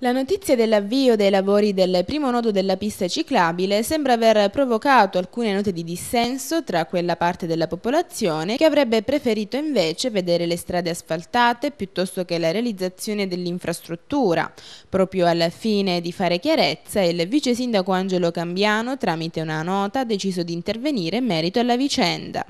La notizia dell'avvio dei lavori del primo nodo della pista ciclabile sembra aver provocato alcune note di dissenso tra quella parte della popolazione che avrebbe preferito invece vedere le strade asfaltate piuttosto che la realizzazione dell'infrastruttura. Proprio al fine di fare chiarezza, il vice sindaco Angelo Cambiano, tramite una nota, ha deciso di intervenire in merito alla vicenda.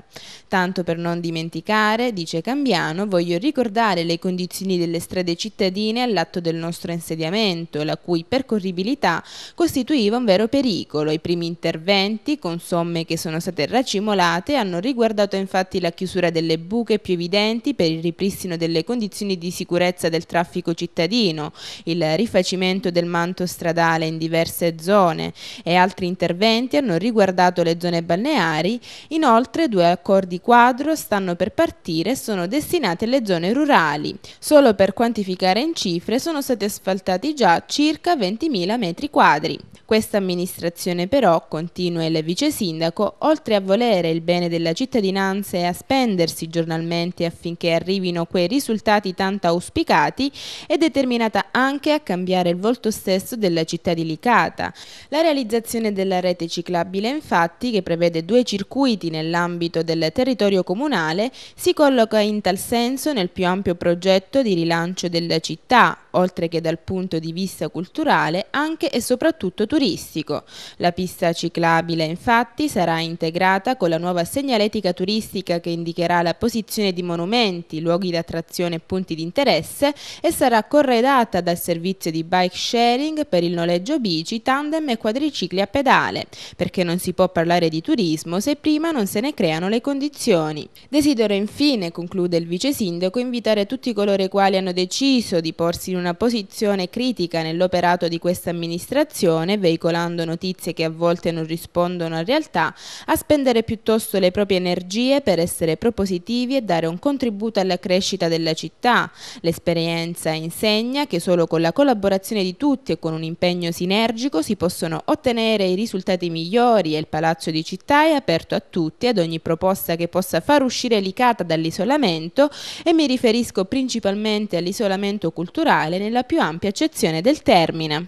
Tanto per non dimenticare, dice Cambiano, voglio ricordare le condizioni delle strade cittadine all'atto del nostro insediamento all'allontanamento, la cui percorribilità costituiva un vero pericolo. I primi interventi, con somme che sono state racimolate, hanno riguardato infatti la chiusura delle buche più evidenti per il ripristino delle condizioni di sicurezza del traffico cittadino, il rifacimento del manto stradale in diverse zone e altri interventi hanno riguardato le zone balneari. Inoltre due accordi quadro stanno per partire e sono destinati alle zone rurali. Solo per quantificare in cifre sono stati asfaltati occupati già circa 20.000 metri quadri. Questa amministrazione però, continua il vice sindaco, oltre a volere il bene della cittadinanza e a spendersi giornalmente affinché arrivino quei risultati tanto auspicati, è determinata anche a cambiare il volto stesso della città di Licata. La realizzazione della rete ciclabile infatti, che prevede due circuiti nell'ambito del territorio comunale, si colloca in tal senso nel più ampio progetto di rilancio della città, oltre che dal punto di vista culturale, anche e soprattutto turistico. La pista ciclabile infatti sarà integrata con la nuova segnaletica turistica che indicherà la posizione di monumenti, luoghi di attrazione e punti di interesse e sarà corredata dal servizio di bike sharing per il noleggio bici, tandem e quadricicli a pedale, perché non si può parlare di turismo se prima non se ne creano le condizioni. Desidero infine, conclude il vice sindaco, invitare tutti coloro i quali hanno deciso di porsi in una una posizione critica nell'operato di questa amministrazione, veicolando notizie che a volte non rispondono a realtà, a spendere piuttosto le proprie energie per essere propositivi e dare un contributo alla crescita della città. L'esperienza insegna che solo con la collaborazione di tutti e con un impegno sinergico si possono ottenere i risultati migliori e il Palazzo di Città è aperto a tutti, ad ogni proposta che possa far uscire Licata dall'isolamento e mi riferisco principalmente all'isolamento culturale nella più ampia accezione del termine.